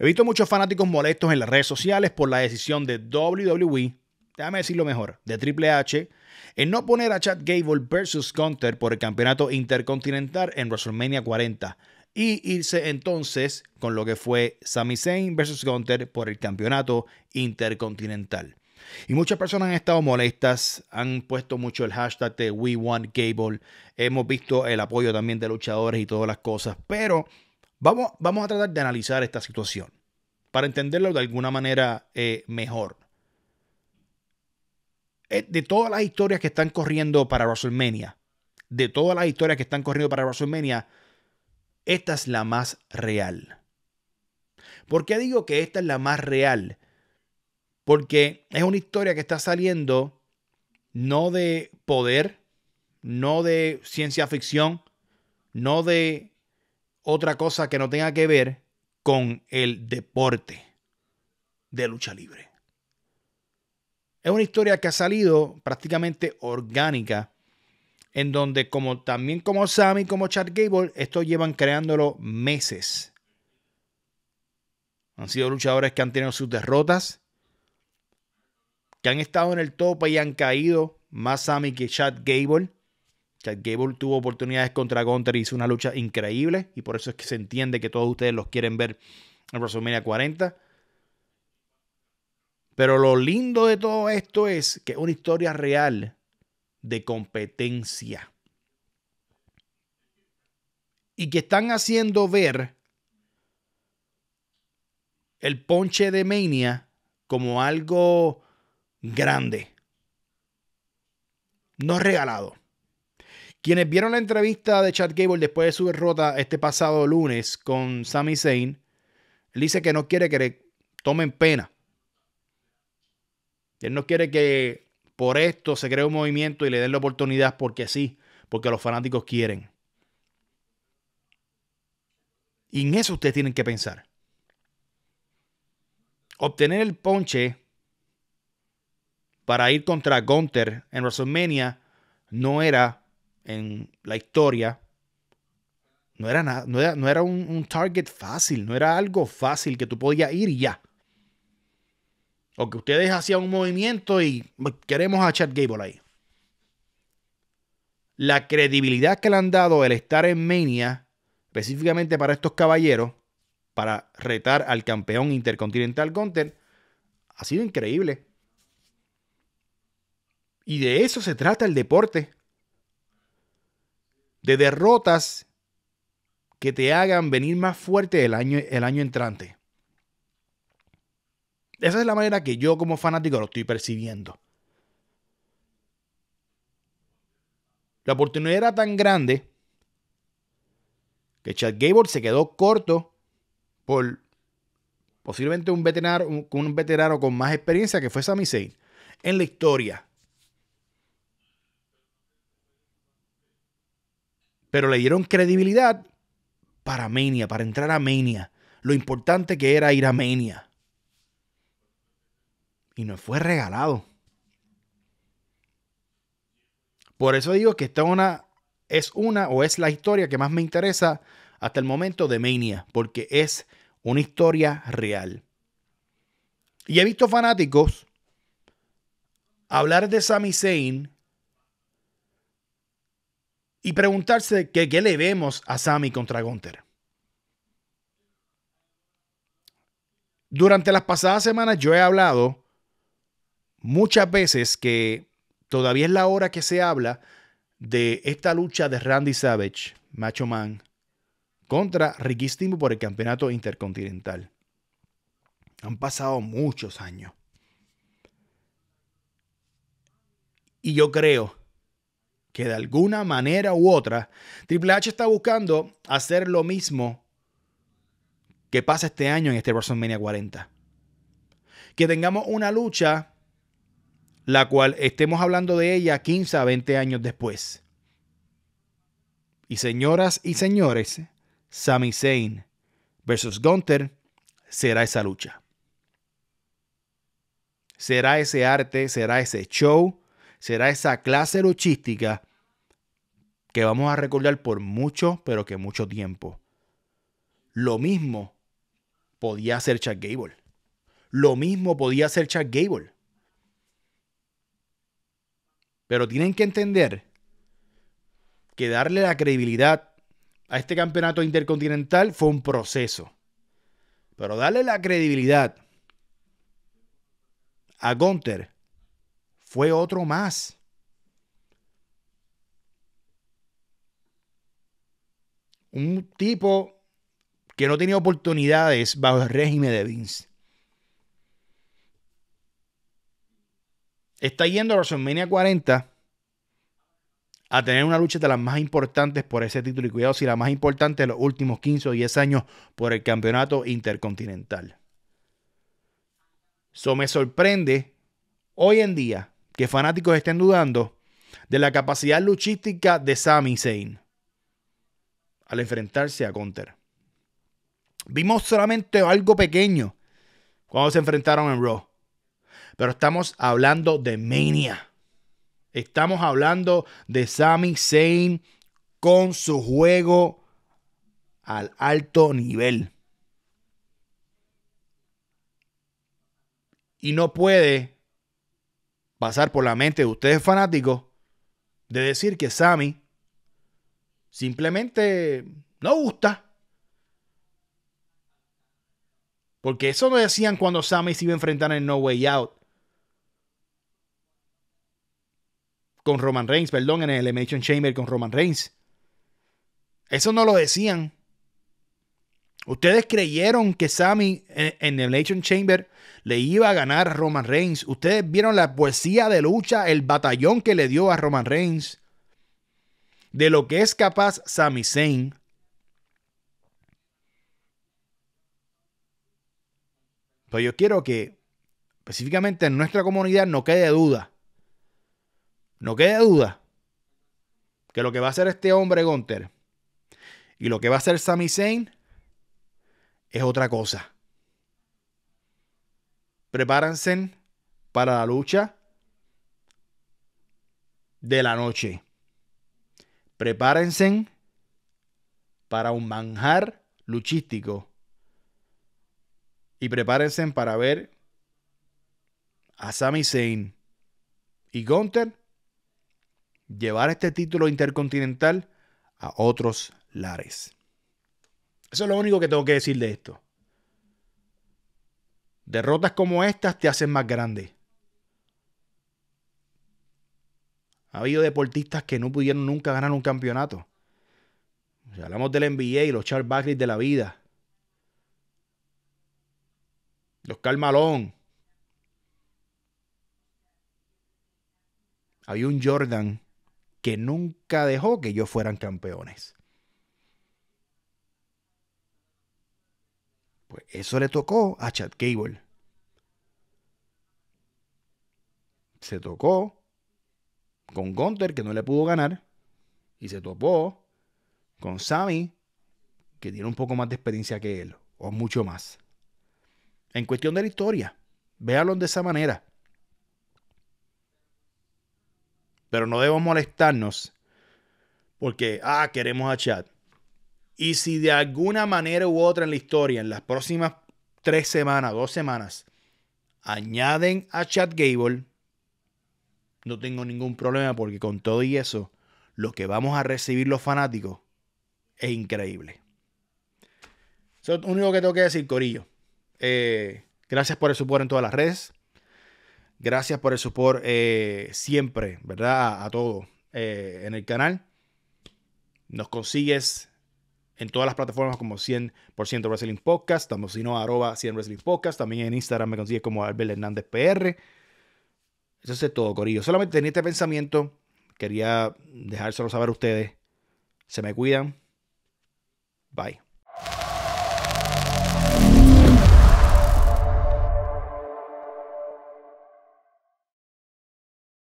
He visto muchos fanáticos molestos en las redes sociales por la decisión de WWE, déjame decirlo mejor, de Triple H, en no poner a Chad Gable versus Gunter por el campeonato intercontinental en WrestleMania 40 y irse entonces con lo que fue Sami Zayn versus Gunter por el campeonato intercontinental. Y muchas personas han estado molestas, han puesto mucho el hashtag de We Want Gable, hemos visto el apoyo también de luchadores y todas las cosas, pero Vamos, a tratar de analizar esta situación para entenderlo de alguna manera eh, mejor. Eh, de todas las historias que están corriendo para WrestleMania, de todas las historias que están corriendo para WrestleMania, esta es la más real. ¿Por qué digo que esta es la más real? Porque es una historia que está saliendo no de poder, no de ciencia ficción, no de otra cosa que no tenga que ver con el deporte de lucha libre. Es una historia que ha salido prácticamente orgánica, en donde como también como Sammy, como Chad Gable, estos llevan creándolo meses. Han sido luchadores que han tenido sus derrotas, que han estado en el tope y han caído, más Sammy que Chad Gable. Chad Gable tuvo oportunidades contra Gunter, hizo una lucha increíble y por eso es que se entiende que todos ustedes los quieren ver en WrestleMania 40. Pero lo lindo de todo esto es que es una historia real de competencia. Y que están haciendo ver el ponche de Mania como algo grande. No regalado. Quienes vieron la entrevista de Chad Gable después de su derrota este pasado lunes con Sami Zayn, él dice que no quiere que le tomen pena. Él no quiere que por esto se cree un movimiento y le den la oportunidad porque sí, porque los fanáticos quieren. Y en eso ustedes tienen que pensar. Obtener el ponche para ir contra Gunter en WrestleMania no era en la historia, no era, nada, no era, un, target fácil, no era algo fácil que tú podías ir y ya. O que ustedes hacían un movimiento y pues, queremos a Chad Gable ahí. La credibilidad que le han dado el estar en Mania, específicamente para estos caballeros, para retar al campeón intercontinental Gunter, ha sido increíble. Y de eso se trata el deporte de derrotas que te hagan venir más fuerte el año, el año entrante. Esa es la manera que yo como fanático lo estoy percibiendo. La oportunidad era tan grande que Chad Gable se quedó corto por posiblemente un veterano, un, veterano con más experiencia que fue Sami Zayn en la historia. Pero le dieron credibilidad para Mania, para entrar a Mania. Lo importante que era ir a Mania. Y nos fue regalado. Por eso digo que esta es una o es la historia que más me interesa hasta el momento de Mania, porque es una historia real. Y he visto fanáticos hablar de Sami Zayn y preguntarse que, qué le vemos a Sami contra Gunter. Durante las pasadas semanas yo he hablado muchas veces que todavía es la hora que se habla de esta lucha de Randy Savage, Macho Man, contra Ricky Steamboat por el campeonato intercontinental. Han pasado muchos años. Y yo creo que de alguna manera u otra, Triple H está buscando hacer lo mismo que pasa este año en este WrestleMania 40. Que tengamos una lucha la cual estemos hablando de ella 15 a 20 años después. Y señoras y señores, Sami Zayn versus Gunther será esa lucha. Será ese arte, será ese show, será esa clase luchística que vamos a recordar por mucho, pero que mucho tiempo. Lo mismo podía hacer Chuck Gable. Lo mismo podía hacer Chuck Gable. Pero tienen que entender que darle la credibilidad a este campeonato intercontinental fue un proceso. Pero darle la credibilidad a Gunter fue otro más. Un tipo que no tenía oportunidades bajo el régimen de Vince. Está yendo a WrestleMania 40 a tener una lucha de las más importantes por ese título y cuidado si la más importante de los últimos 15 o 10 años por el campeonato intercontinental. Eso me sorprende hoy en día que fanáticos estén dudando de la capacidad luchística de Sami Zayn al enfrentarse a Counter. Vimos solamente algo pequeño cuando se enfrentaron en Raw. Pero estamos hablando de Mania. Estamos hablando de Sami Zayn con su juego al alto nivel. Y no puede pasar por la mente de ustedes fanáticos de decir que Sammy simplemente no gusta. Porque eso no decían cuando Sammy se iba a enfrentar en No Way Out. Con Roman Reigns, perdón, en el Elimination Chamber con Roman Reigns. Eso no lo decían. Ustedes creyeron que Sammy eh, en, el Nation Chamber le iba a ganar a Roman Reigns. Ustedes vieron la poesía de lucha, el batallón que le dio a Roman Reigns. De lo que es capaz Sami Zayn. Pero pues yo quiero que, específicamente en nuestra comunidad, no quede duda. No quede duda que lo que va a hacer este hombre Gunter y lo que va a hacer Sami Zayn es otra cosa. Prepárense para la lucha de la noche. Prepárense para un manjar luchístico. Y prepárense para ver a Sami Zayn y Gunther llevar este título intercontinental a otros lares. Eso es lo único que tengo que decir de esto. Derrotas como estas te hacen más grande. Ha habido deportistas que no pudieron nunca ganar un campeonato. hablamos del NBA y los Charles Barkley de la vida. Los Karl Malone. Había un Jordan que nunca dejó que ellos fueran campeones. Pues eso le tocó a Chad Cable Se tocó con Gunter, que no le pudo ganar. Y se topó con Sammy, que tiene un poco más de experiencia que él, o mucho más. En cuestión de la historia, véanlo de esa manera. Pero no debemos molestarnos porque, ah, queremos a Chad. Y si de alguna manera u otra en la historia, en las próximas tres semanas, dos semanas, añaden a Chad Gable, no tengo ningún problema porque con todo y eso, lo que vamos a recibir los fanáticos es increíble. Eso es lo único que tengo que decir, Corillo. Eh, gracias por el support en todas las redes. Gracias por el support eh, siempre, ¿verdad? A, todos todo eh, en el canal. Nos consigues en todas las plataformas como 100% Wrestling Podcast, estamos 100 Wrestling también en Instagram me consigues como Albert Hernández PR. Eso es todo, Corillo. Solamente tenía este pensamiento, quería dejárselo saber a ustedes. Se me cuidan. Bye.